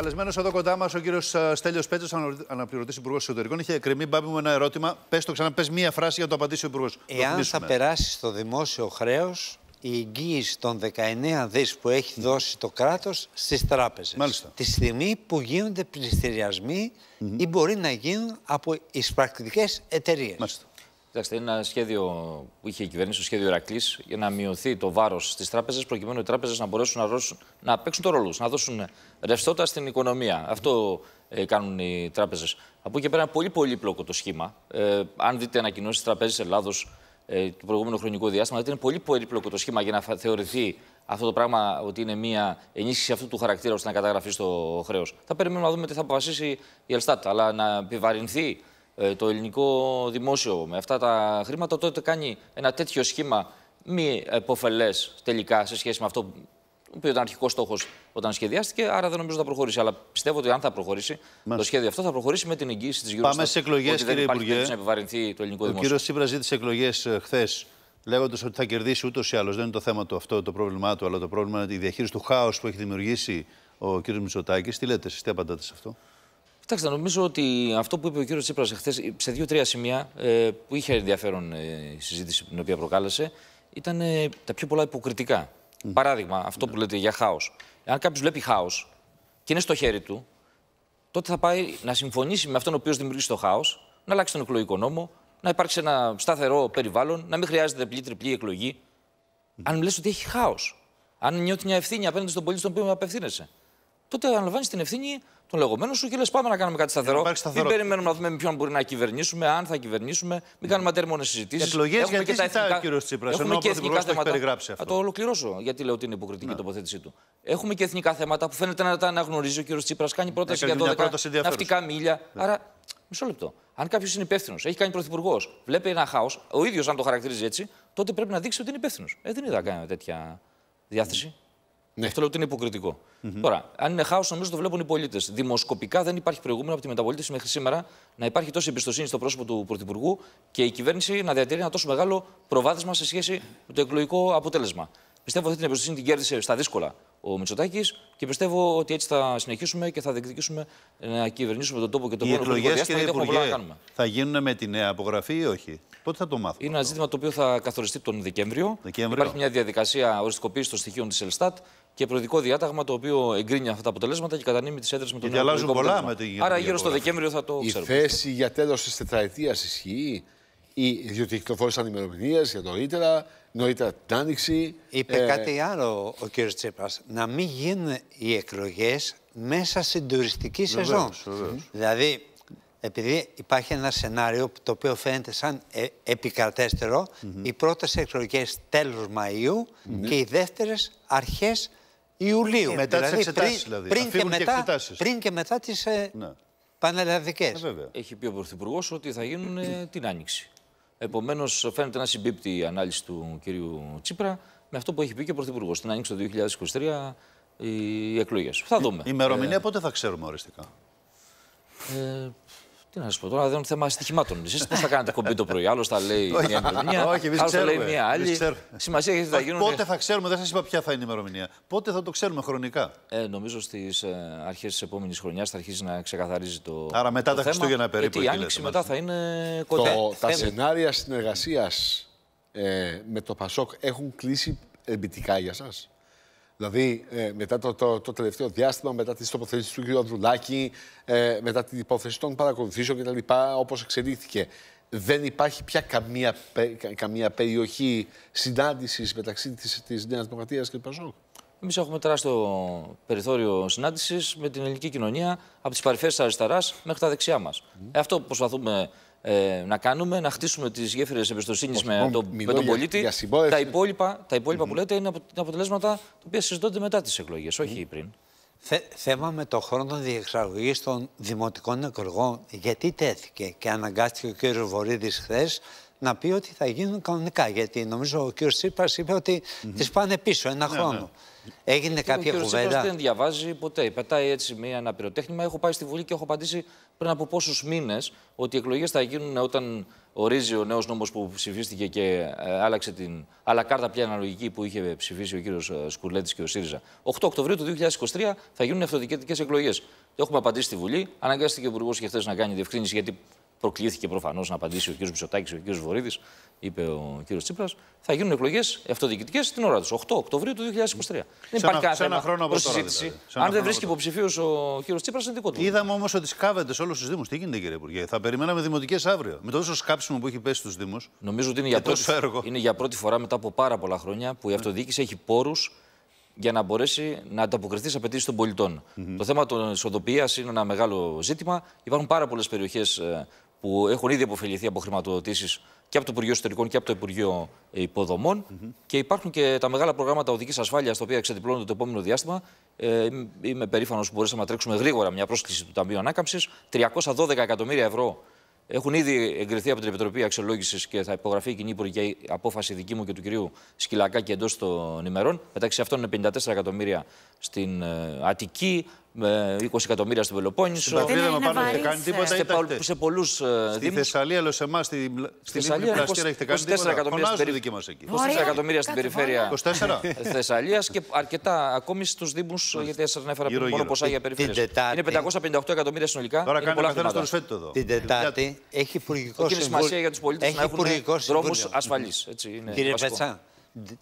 Καλεσμένος εδώ κοντά μας ο κύριος ε, Στέλιος Πέτσο αναπληρωτής Υπουργός Εσωτερικών. Είχε εκκρεμεί μπάμπι μου ένα ερώτημα. Πες το ξανά, πες μία φράση για να το απαντήσει ο Υπουργός. Εάν θα περάσει στο δημόσιο χρέος η εγγύηση των 19 δις που έχει δώσει το κράτος στις τράπεζες. Μάλιστα. Τη στιγμή που γίνονται πληστηριασμοί ή μπορεί να γίνουν από εισπρακτικές εταιρείες. Μάλιστα. Κοιτάξτε, είναι ένα σχέδιο που είχε η κυβέρνηση, το σχέδιο Ηρακλή, για να μειωθεί το βάρος στις τράπεζες, προκειμένου οι τράπεζες να μπορέσουν να, ρώσουν, να παίξουν το ρόλο τους, να δώσουν ρευστότητα στην οικονομία. Αυτό ε, κάνουν οι τράπεζες. Από εκεί πέρα, πολύ πολύπλοκο το σχήμα. Ε, αν δείτε ανακοινώσεις Τραπέζης Ελλάδος ε, το προηγούμενο χρονικό διάστημα, δείτε είναι πολύ πολύπλοκο το σχήμα για να θεωρηθεί αυτό το πράγμα ότι είναι μια ενίσχυση αυτού του χαρακτήρα ώστε να καταγραφεί στο χρέος. Θα περιμένουμε να δούμε τι θα αποφασίσει η Ελστάτ, αλλά να επιβαρυνθεί ε, το ελληνικό δημόσιο με αυτά τα χρήματα, τότε κάνει ένα τέτοιο σχήμα μη επωφελές τελικά σε σχέση με αυτό που ήταν αρχικός στόχος όταν σχεδιάστηκε. Άρα δεν νομίζω θα προχωρήσει. Αλλά πιστεύω ότι αν θα προχωρήσει το σχέδιο αυτό, θα προχωρήσει με την εγγύηση της Πάμε στις εκλογέ, κύριε Υπουργέ. να επιβαρυνθεί το ελληνικό δημόσιο. Ο κύριο Σίπρα ζήτησε εκλογές ε, χθες, λέγοντας ότι θα κερδίσει ούτως ή άλλως. Δεν είναι το θέμα του αυτό το πρόβλημά του, αλλά το πρόβλημα είναι η διαχείριση του χάους που έχει δημιουργήσει ο κύριος Μητσοτάκης. Τι λέτε εσεί, τι απαντάτε σε αυτό. Κοιτάξτε, νομίζω ότι αυτό που είπε ο κύριος Τσίπρας χθε, σε δύο-τρία σημεία ε, που είχε ενδιαφέρον ε, η συζήτηση την οποία προκάλεσε, ήταν τα πιο πολλά υποκριτικά. Παράδειγμα, αυτό που ναι. λέτε για χάος. Αν κάποιος βλέπει χάος και είναι στο χέρι του, τότε θα πάει να συμφωνήσει με αυτόν ο οποίος δημιουργεί το χάος, να αλλάξει τον εκλογικό νόμο, να υπάρξει ένα σταθερό περιβάλλον, να μην χρειάζεται διπλή-τριπλή εκλογή. Αν λες ότι έχει χάος. Αν νιώθει μια ευθύνη απέναντι στον πολίτη στον οποίο απευθύνεσαι τότε αναλαμβάνεις την ευθύνη των λεγόμενων σου και λες: Πάμε να κάνουμε κάτι σταθερό. Μην περιμένουμε να δούμε με ποιον μπορεί να κυβερνήσουμε, αν θα κυβερνήσουμε. Μην ναι. κάνουμε ατέρμονες συζητήσεις. Εκλογές και τα εθνικά... ο κύριος Τσίπρας, Έχουμε και εθνικά θέματα. Αυτό. Θα το ολοκληρώσω, γιατί λέω ότι είναι υποκριτική η ναι. τοποθέτησή του. Έχουμε και εθνικά θέματα που φαίνεται να τα αναγνωρίζει ο κύριος Τσίπρας. Κάνει πρόταση για 12 ναυτικά μίλια. Ναι. Άρα, μισό λεπτό. Αν κάποιος είναι υπεύθυνος, έχει κάνει πρωθυπουργός, βλέπει ένα χάος, ο ίδιος αν το χαρακτηρίζει έτσι, τότε πρέπει να δείξει ότι είναι υπεύθυνος. Ε, δεν είδα κανένα τέτοια διάθεση. Ναι. Αυτό λέω ότι είναι υποκριτικό. Mm -hmm. Τώρα, αν είναι χάος, νομίζω το βλέπουν οι πολίτες. Δημοσκοπικά δεν υπάρχει προηγούμενο από τη μεταπολίτευση μέχρι σήμερα να υπάρχει τόση εμπιστοσύνη στο πρόσωπο του Πρωθυπουργού και η κυβέρνηση να διατηρεί ένα τόσο μεγάλο προβάδισμα σε σχέση με το εκλογικό αποτέλεσμα. Πιστεύω ότι την εμπιστοσύνη την κέρδισε στα δύσκολα ο Μητσοτάκης και πιστεύω ότι έτσι θα συνεχίσουμε και θα διεκδικήσουμε να κυβερνήσουμε τον τόπο και τον χρόνο Οι εκλογέ Θα γίνουν με τη νέα απογραφή ή όχι. Πότε θα το μάθουμε. Είναι αυτό. ένα ζήτημα το οποίο θα καθοριστεί τον Δεκέμβριο. Δεκέμβριο. Υπάρχει μια διαδικασία οριστικοποίησης των στοιχείων της Ελστάτ και προεδρικό διάταγμα το οποίο εγκρίνει αυτά τα αποτελέσματα και κατανείμει τις έδρε με τον Ιωάννη. αλλάζουν πολλά Άρα γύρω στο Δεκέμβριο θα το ξέρουμε. Η θέση για τέλο της τετραετίας ισχύει, ή, διότι κυκλοφόρησαν ημερομηνίες για νωρίτερα, νωρίτερα την Άνοιξη. Είπε ε... κάτι άλλο ο κ. Τσίπρας. Να μην γίνουν οι εκλογές μέσα στην τουριστική σεζόν. Βεβαίως. Δηλαδή, επειδή υπάρχει ένα σενάριο το οποίο φαίνεται σαν ε, επικρατέστερο, mm -hmm. οι πρώτες εκλογές τέλος Μαου mm -hmm. και οι δεύτερες αρχές Ιουλίου. Ε, μετά δηλαδή, τις εξετάσεις δηλαδή. Πριν, και μετά, πριν και μετά τις ε, ναι. πανελλαδικές. Ε, έχει πει ο Πρωθυπουργός ότι θα γίνουν ε, την άνοιξη. Επομένως, φαίνεται να συμπίπτει η ανάλυση του κυρίου Τσίπρα με αυτό που έχει πει και ο Πρωθυπουργός. Την άνοιξη το 2023 οι εκλογές. Θα δούμε. Η ημερομηνία πότε θα ξέρουμε οριστικά. Ε, τι να σα πω τώρα, δεν είναι θέμα στοιχημάτων. Εσείς πώς θα κάνετε κομπή το πρωί. Άλλος θα λέει μια ημερομηνία. Όχι, εμείς Λέει μια άλλη. Σημασία έχει θα γίνουν. Πότε θα ξέρουμε, δεν σας είπα ποια θα είναι η ημερομηνία. Πότε θα το ξέρουμε χρονικά. Ε, νομίζω στις ε, αρχές της επόμενης χρονιάς θα αρχίσει να ξεκαθαρίζει το. Άρα μετά τα Χριστούγεννα περίπου. Γιατί η άνοιξη μετά θα είναι κοντά. Το, τα ε, σενάρια συνεργασίας ε, με το Πασόκ έχουν κλείσει εμπιτικά για σας. Δηλαδή, ε, μετά το, τελευταίο διάστημα, μετά τις τοποθετήσεις του κ. Ανδρουλάκη, ε, μετά την υπόθεση των παρακολουθήσεων κτλ., όπως εξελίχθηκε, δεν υπάρχει πια καμία, καμία περιοχή συνάντησης μεταξύ της Νέας Δημοκρατίας και του Πασόκ. Εμείς έχουμε τεράστιο περιθώριο συνάντησης με την ελληνική κοινωνία από τις παρυφέ της αριστεράς μέχρι τα δεξιά μας. Mm. Ε, αυτό προσπαθούμε ε, να κάνουμε, να χτίσουμε τις γέφυρες εμπιστοσύνης λοιπόν, με, τον πολίτη. τα υπόλοιπα, τα υπόλοιπα mm που λέτε είναι αποτελέσματα τα οποία συζητώνται μετά τις εκλογές, mm όχι πριν. θέμα με το χρόνο διεξαγωγής των δημοτικών εκλογών. Γιατί τέθηκε και αναγκάστηκε ο κ. Βορύδης χθες να πει ότι θα γίνουν κανονικά. Γιατί νομίζω ο κ. Τσίπρας είπε ότι mm -hmm. τις πάνε πίσω ένα ναι, χρόνο. Ναι. Έγινε και κάποια ο κ. κουβέντα. δεν διαβάζει ποτέ. Πετάει έτσι μία, ένα πυροτέχνημα. Έχω πάει στη Βουλή και έχω απαντήσει πριν από πόσους μήνες ότι οι εκλογές θα γίνουν όταν ορίζει ο νέος νόμος που ψηφίστηκε και ε, άλλαξε την άλλα κάρτα πια αναλογική που είχε ψηφίσει ο κύριος ε, Σκουλέτη και ο ΣΥΡΙΖΑ. 8 Οκτωβρίου του 2023 θα γίνουν αυτοδιοικητικέ εκλογές. Έχουμε απαντήσει στη Βουλή. Αναγκάστηκε ο Υπουργός και χθες να κάνει διευκρίνηση γιατί προκλήθηκε προφανώς να απαντήσει ο κ. Μητσοτάκη και ο κ. Βορύδης, είπε ο κ. Τσίπρας, θα γίνουν εκλογές αυτοδιοικητικές την ώρα τους. 8 Οκτωβρίου του 2023. Δεν υπάρχει κανένα χρόνο από συζήτηση. Δηλαδή. Αν δεν βρίσκει υποψηφίος ο κ. Τσίπρα, είναι δικό του. Είδαμε όμως ότι σκάβεται σε όλους τους Δήμους. Τι γίνεται, κύριε Υπουργέ, θα περιμέναμε δημοτικές αύριο. Με τόσο σκάψιμο που έχει πέσει στους Δήμους. Νομίζω ότι είναι για, πρώτη, είναι για πρώτη φορά μετά από πάρα πολλά χρόνια που η ναι. αυτοδιοίκηση έχει πόρους για να μπορέσει να ανταποκριθεί στις απαιτήσεις των πολιτων mm -hmm. Το θέμα τη οδοποιία είναι ένα μεγάλο ζήτημα. Υπάρχουν πάρα πολλές περιοχές ε, που έχουν ήδη αποφεληθεί από χρηματοδοτήσεις και από το Υπουργείο Ιστορικών και από το Υπουργείο ε, Υποδομών. Και υπάρχουν και τα μεγάλα προγράμματα οδικής ασφάλειας, τα οποία εξεδιπλώνονται το επόμενο διάστημα. Ε, είμαι περήφανος που μπορέσαμε να τρέξουμε γρήγορα μια πρόσκληση του Ταμείου Ανάκαμψης. 312 εκατομμύρια ευρώ έχουν ήδη εγκριθεί από την Επιτροπή Αξιολόγησης και θα υπογραφεί η κοινή υπουργική απόφαση δική μου και του κυρίου Σκυλακάκη εντός των ημερών. Μεταξύ αυτών είναι 54 εκατομμύρια στην ε, Αττική, με 20 ε, εκατομμύρια στην Πελοπόννησο. Στην Ταφίδα μου πάνω έχετε κάνει τίποτα. Σε, σε πολλούς δήμου. Στη Θεσσαλία, αλλά σε εμάς στην Λίμνη Πλαστήρα έχετε κάνει τίποτα. περι... δική μας εκεί. 24 εκατομμύρια στην περιφέρεια Θεσσαλίας και αρκετά ακόμη στους δήμους, γιατί σα ανέφερα πριν μόνο ποσά για ε, περιφέρεια. Είναι 558 εκατομμύρια συνολικά. Τώρα κάνει καθένα τον σφέτο εδώ. Την Τετάρτη έχει υπουργικό συμβούλιο. Έχει σημασία για τους πολίτες να έχουν δρόμου ασφαλεί. Κύριε Πέτσα,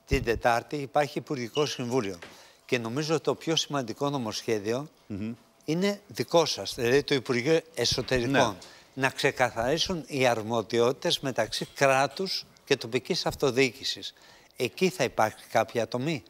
την Τετάρτη υπάρχει υπουργικό συμβούλιο και νομίζω ότι το πιο σημαντικό νομοσχέδιο mm είναι δικό σας, δηλαδή το Υπουργείο Εσωτερικών. Ναι. Να ξεκαθαρίσουν οι αρμοδιότητες μεταξύ κράτους και τοπικής αυτοδιοίκησης. Εκεί θα υπάρχει κάποια τομή.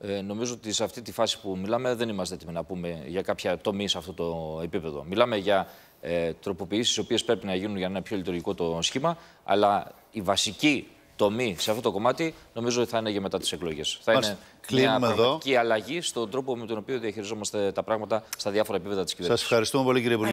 Ε, νομίζω ότι σε αυτή τη φάση που μιλάμε δεν είμαστε έτοιμοι να πούμε για κάποια τομή σε αυτό το επίπεδο. Μιλάμε για ε, τροποποιήσεις οι οποίες πρέπει να γίνουν για ένα πιο λειτουργικό το σχήμα, αλλά η βασική τομή σε αυτό το κομμάτι, νομίζω ότι θα είναι για μετά τις εκλογές. Θα είναι μια πραγματική αλλαγή στον τρόπο με τον οποίο διαχειριζόμαστε τα πράγματα στα διάφορα επίπεδα της κυβέρνηση. Σα ευχαριστούμε πολύ, κύριε